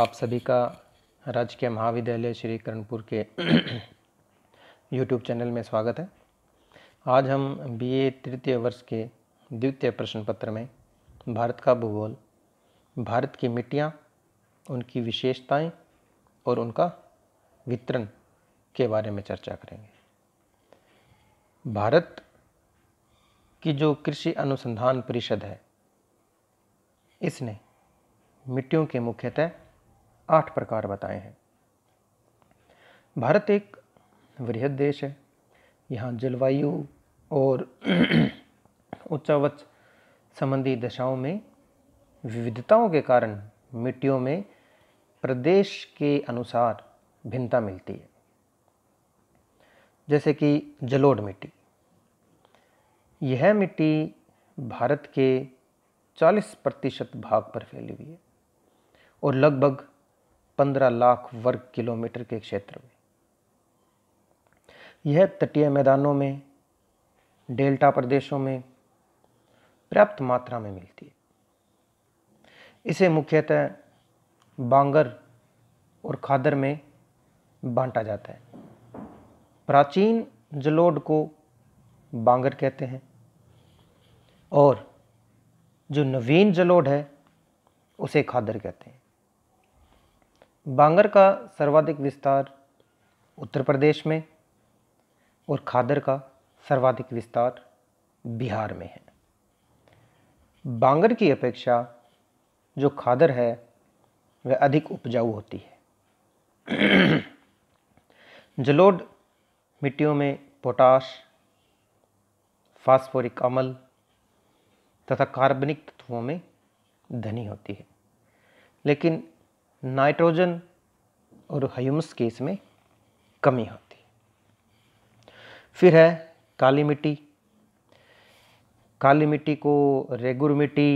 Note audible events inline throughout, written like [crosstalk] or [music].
आप सभी का राजकीय महाविद्यालय श्री करणपुर के यूट्यूब चैनल में स्वागत है आज हम बीए तृतीय वर्ष के द्वितीय प्रश्न पत्र में भारत का भूगोल भारत की मिट्टियाँ उनकी विशेषताएं और उनका वितरण के बारे में चर्चा करेंगे भारत की जो कृषि अनुसंधान परिषद है इसने मिट्टियों के मुख्यतः आठ प्रकार बताए हैं भारत एक वृहद देश है यहाँ जलवायु और [clears throat] उच्चावच संबंधी दशाओं में विविधताओं के कारण मिट्टियों में प्रदेश के अनुसार भिन्नता मिलती है जैसे कि जलोढ़ मिट्टी यह मिट्टी भारत के 40 प्रतिशत भाग पर फैली हुई है और लगभग 15 लाख वर्ग किलोमीटर के क्षेत्र में यह तटीय मैदानों में डेल्टा प्रदेशों में पर्याप्त मात्रा में मिलती है इसे मुख्यतः बांगर और खादर में बांटा जाता है प्राचीन जलोड को बांगर कहते हैं और जो नवीन जलोड है उसे खादर कहते हैं बांगर का सर्वाधिक विस्तार उत्तर प्रदेश में और खादर का सर्वाधिक विस्तार बिहार में है बांगर की अपेक्षा जो खादर है वह अधिक उपजाऊ होती है [clears throat] जलोढ़ मिट्टियों में पोटाश फास्फोरिक अमल तथा कार्बनिक तत्वों में धनी होती है लेकिन नाइट्रोजन और ह्यूमस की इसमें कमी होती फिर है काली मिट्टी काली मिट्टी को रेगुर मिट्टी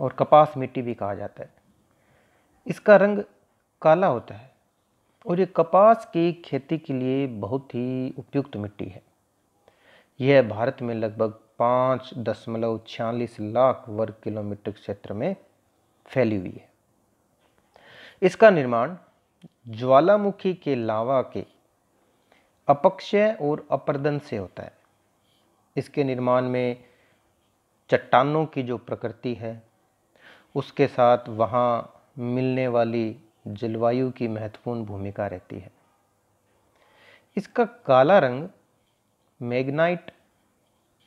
और कपास मिट्टी भी कहा जाता है इसका रंग काला होता है और ये कपास की खेती के लिए बहुत ही उपयुक्त मिट्टी है यह भारत में लगभग पाँच दशमलव छियालीस लाख वर्ग किलोमीटर क्षेत्र में फैली हुई है इसका निर्माण ज्वालामुखी के लावा के अपक्षय और अपर्दन से होता है इसके निर्माण में चट्टानों की जो प्रकृति है उसके साथ वहाँ मिलने वाली जलवायु की महत्वपूर्ण भूमिका रहती है इसका काला रंग मैग्नाइट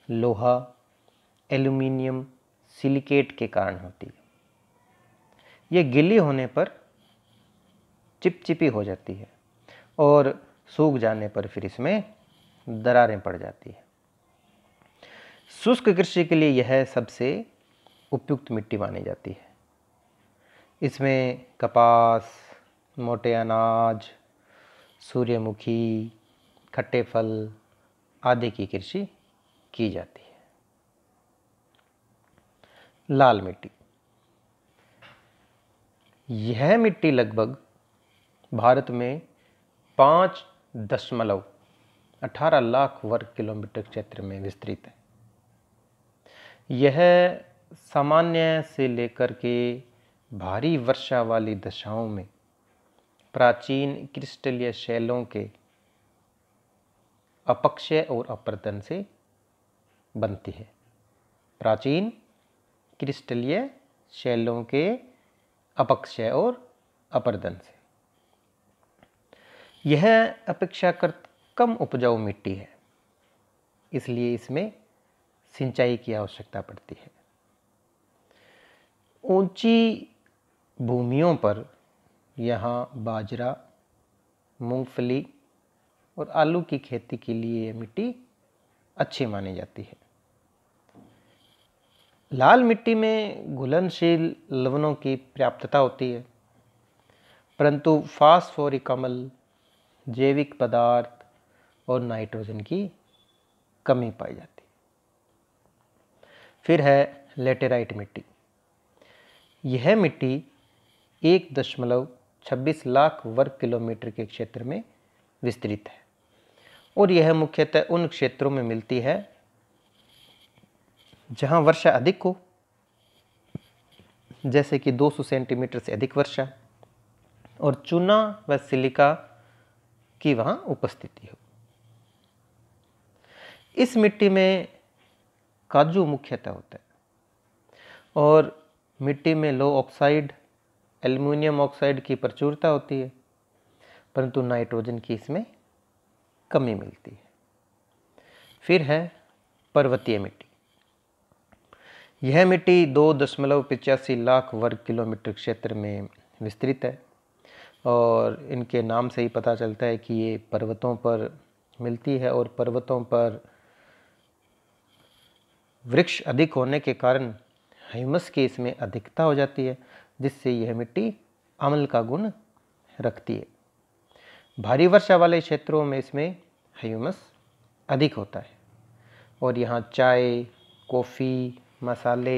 लोहा एल्यूमिनियम सिलिकेट के कारण होती है यह गिली होने पर चिपचिपी हो जाती है और सूख जाने पर फिर इसमें दरारें पड़ जाती है शुष्क कृषि के लिए यह सबसे उपयुक्त मिट्टी मानी जाती है इसमें कपास मोटे अनाज सूर्यमुखी खट्टे फल आदि की कृषि की जाती है लाल मिट्टी यह मिट्टी लगभग भारत में पाँच दशमलव अठारह लाख वर्ग किलोमीटर क्षेत्र में विस्तृत है यह सामान्य से लेकर के भारी वर्षा वाली दशाओं में प्राचीन क्रिस्टलीय शैलों के अपक्षय और अपर्दन से बनती है प्राचीन क्रिस्टलीय शैलों के अपक्षय और अपर्दन से यह अपेक्षाकृत कम उपजाऊ मिट्टी है इसलिए इसमें सिंचाई की आवश्यकता पड़ती है ऊंची भूमियों पर यहाँ बाजरा मूंगफली और आलू की खेती के लिए यह मिट्टी अच्छी मानी जाती है लाल मिट्टी में घुलनशील लवणों की पर्याप्तता होती है परंतु फास्फोरिक अम्ल जैविक पदार्थ और नाइट्रोजन की कमी पाई जाती फिर है लेटेराइट मिट्टी यह मिट्टी एक दशमलव छब्बीस लाख वर्ग किलोमीटर के क्षेत्र में विस्तृत है और यह मुख्यतः उन क्षेत्रों में मिलती है जहां वर्षा अधिक हो जैसे कि 200 सेंटीमीटर से अधिक वर्षा और चूना व सिलिका की वहाँ उपस्थिति हो इस मिट्टी में काजू मुख्यतः होता है और मिट्टी में लो ऑक्साइड एल्युमिनियम ऑक्साइड की प्रचुरता होती है परंतु नाइट्रोजन की इसमें कमी मिलती है फिर है पर्वतीय मिट्टी यह मिट्टी दो दशमलव पिचासी लाख वर्ग किलोमीटर क्षेत्र में विस्तृत है और इनके नाम से ही पता चलता है कि ये पर्वतों पर मिलती है और पर्वतों पर वृक्ष अधिक होने के कारण ह्यूमस की इसमें अधिकता हो जाती है जिससे यह मिट्टी अम्ल का गुण रखती है भारी वर्षा वाले क्षेत्रों में इसमें ह्यूमस अधिक होता है और यहाँ चाय कॉफ़ी मसाले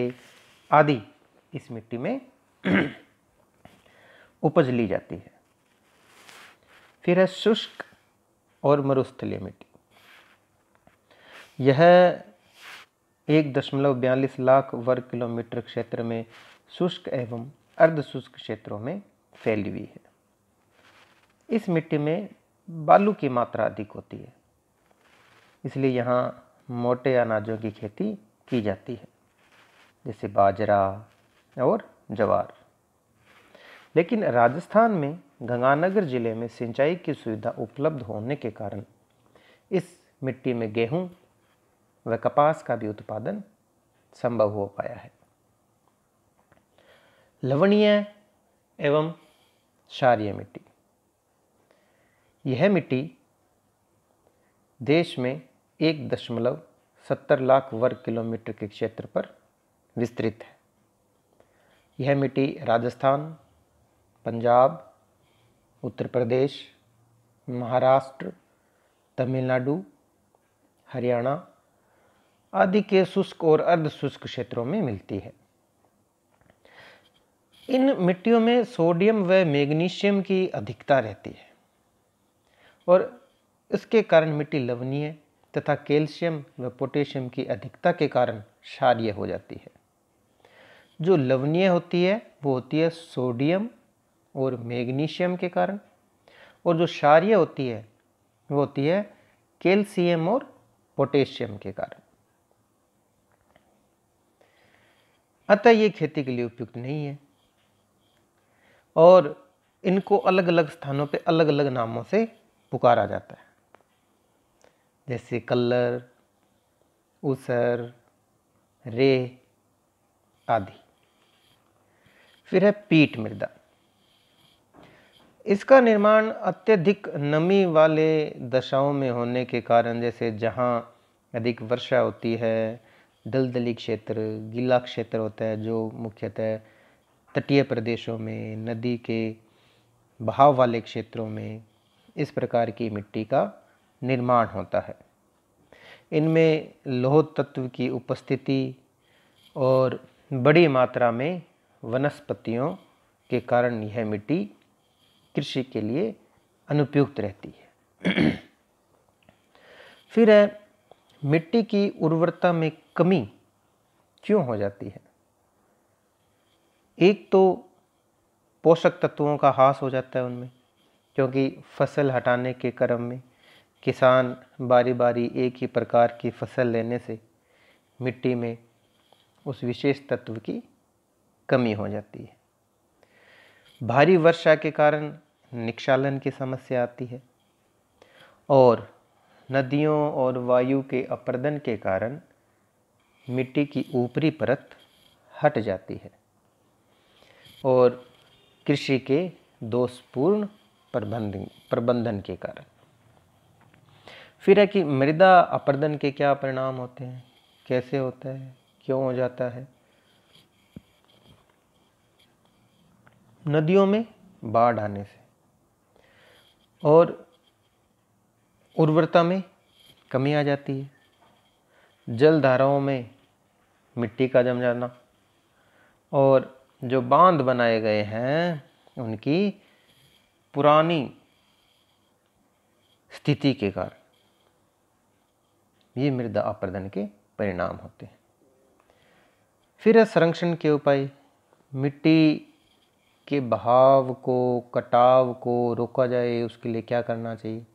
आदि इस मिट्टी में [clears throat] उपज ली जाती है फिर है शुष्क और मरुस्थलीय मिट्टी यह एक दशमलव बयालीस लाख वर्ग किलोमीटर क्षेत्र में शुष्क एवं अर्धशुष्क क्षेत्रों में फैली हुई है इस मिट्टी में बालू की मात्रा अधिक होती है इसलिए यहाँ मोटे अनाजों की खेती की जाती है जैसे बाजरा और जवार लेकिन राजस्थान में गंगानगर ज़िले में सिंचाई की सुविधा उपलब्ध होने के कारण इस मिट्टी में गेहूँ व कपास का भी उत्पादन संभव हो पाया है लवणीय एवं क्षारीय मिट्टी यह मिट्टी देश में एक दशमलव सत्तर लाख वर्ग किलोमीटर के क्षेत्र पर विस्तृत है यह मिट्टी राजस्थान पंजाब उत्तर प्रदेश महाराष्ट्र तमिलनाडु हरियाणा आदि के शुष्क और अर्ध शुष्क क्षेत्रों में मिलती है इन मिट्टियों में सोडियम व मैग्नीशियम की अधिकता रहती है और इसके कारण मिट्टी लवणीय तथा कैल्शियम व पोटेशियम की अधिकता के कारण क्षारीय हो जाती है जो लवणीय होती है वो होती है सोडियम और मैग्नीशियम के कारण और जो क्षारिय होती है वो होती है कैल्शियम और पोटेशियम के कारण अतः ये खेती के लिए उपयुक्त नहीं है और इनको अलग अलग स्थानों पे अलग अलग नामों से पुकारा जाता है जैसे कलर उसर रे आदि फिर है पीट मृदा इसका निर्माण अत्यधिक नमी वाले दशाओं में होने के कारण जैसे जहाँ अधिक वर्षा होती है दलदली क्षेत्र गीला क्षेत्र होता है जो मुख्यतः तटीय प्रदेशों में नदी के बहाव वाले क्षेत्रों में इस प्रकार की मिट्टी का निर्माण होता है इनमें लोह तत्व की उपस्थिति और बड़ी मात्रा में वनस्पतियों के कारण यह मिट्टी कृषि के लिए अनुपयुक्त रहती है [clears throat] फिर है मिट्टी की उर्वरता में कमी क्यों हो जाती है एक तो पोषक तत्वों का हास हो जाता है उनमें क्योंकि फसल हटाने के क्रम में किसान बारी बारी एक ही प्रकार की फसल लेने से मिट्टी में उस विशेष तत्व की कमी हो जाती है भारी वर्षा के कारण निक्षालन की समस्या आती है और नदियों और वायु के अपर्दन के कारण मिट्टी की ऊपरी परत हट जाती है और कृषि के दोषपूर्ण प्रबंधन प्रबंधन के कारण फिर है कि मृदा अपर्दन के क्या परिणाम होते हैं कैसे होता है क्यों हो जाता है नदियों में बाढ़ आने से और उर्वरता में कमी आ जाती है जल धाराओं में मिट्टी का जम जाना और जो बांध बनाए गए हैं उनकी पुरानी स्थिति के कारण ये मृदा अपरदन के परिणाम होते हैं फिर संरक्षण के उपाय मिट्टी के बहाव को कटाव को रोका जाए उसके लिए क्या करना चाहिए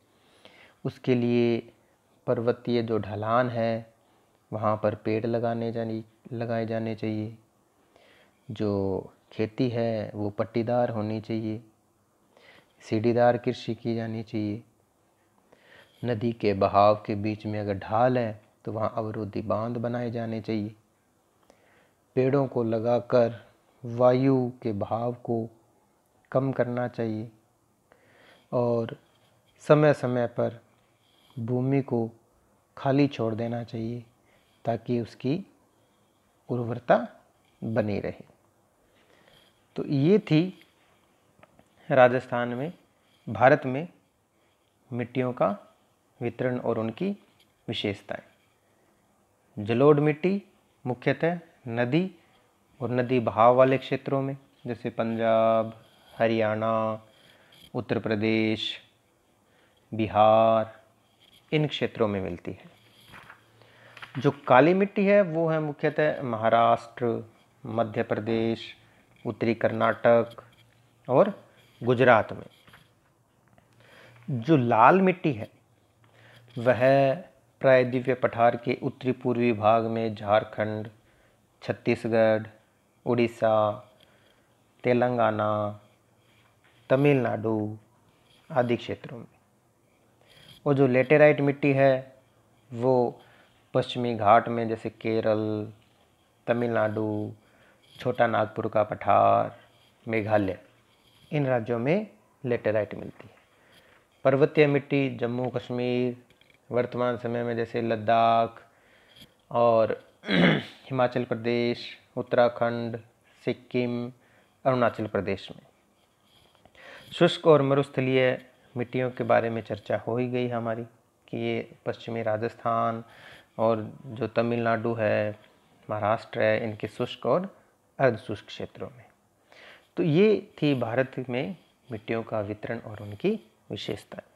उसके लिए पर्वतीय जो ढलान है वहाँ पर पेड़ लगाने जाने लगाए जाने चाहिए जो खेती है वो पट्टीदार होनी चाहिए सीढ़ीदार कृषि की जानी चाहिए नदी के बहाव के बीच में अगर ढाल है तो वहाँ अवरोधी बांध बनाए जाने चाहिए पेड़ों को लगाकर वायु के भाव को कम करना चाहिए और समय समय पर भूमि को खाली छोड़ देना चाहिए ताकि उसकी उर्वरता बनी रहे तो ये थी राजस्थान में भारत में मिट्टियों का वितरण और उनकी विशेषताएं जलोढ़ मिट्टी मुख्यतः नदी और नदी बहाव वाले क्षेत्रों में जैसे पंजाब हरियाणा उत्तर प्रदेश बिहार इन क्षेत्रों में मिलती है जो काली मिट्टी है वो है मुख्यतः महाराष्ट्र मध्य प्रदेश उत्तरी कर्नाटक और गुजरात में जो लाल मिट्टी है वह प्रायद्वीप पठार के उत्तरी पूर्वी भाग में झारखंड छत्तीसगढ़ उड़ीसा तेलंगाना तमिलनाडु आदि क्षेत्रों में वो जो लेटेराइट मिट्टी है वो पश्चिमी घाट में जैसे केरल तमिलनाडु छोटा नागपुर का पठार मेघालय इन राज्यों में लेटेराइट मिलती है पर्वतीय मिट्टी जम्मू कश्मीर वर्तमान समय में जैसे लद्दाख और [clears throat] हिमाचल प्रदेश उत्तराखंड सिक्किम अरुणाचल प्रदेश में शुष्क और मरुस्थलीय मिट्टियों के बारे में चर्चा हो ही गई हमारी कि ये पश्चिमी राजस्थान और जो तमिलनाडु है महाराष्ट्र है इनके शुष्क और अर्धशुष्क क्षेत्रों में तो ये थी भारत में मिट्टियों का वितरण और उनकी विशेषता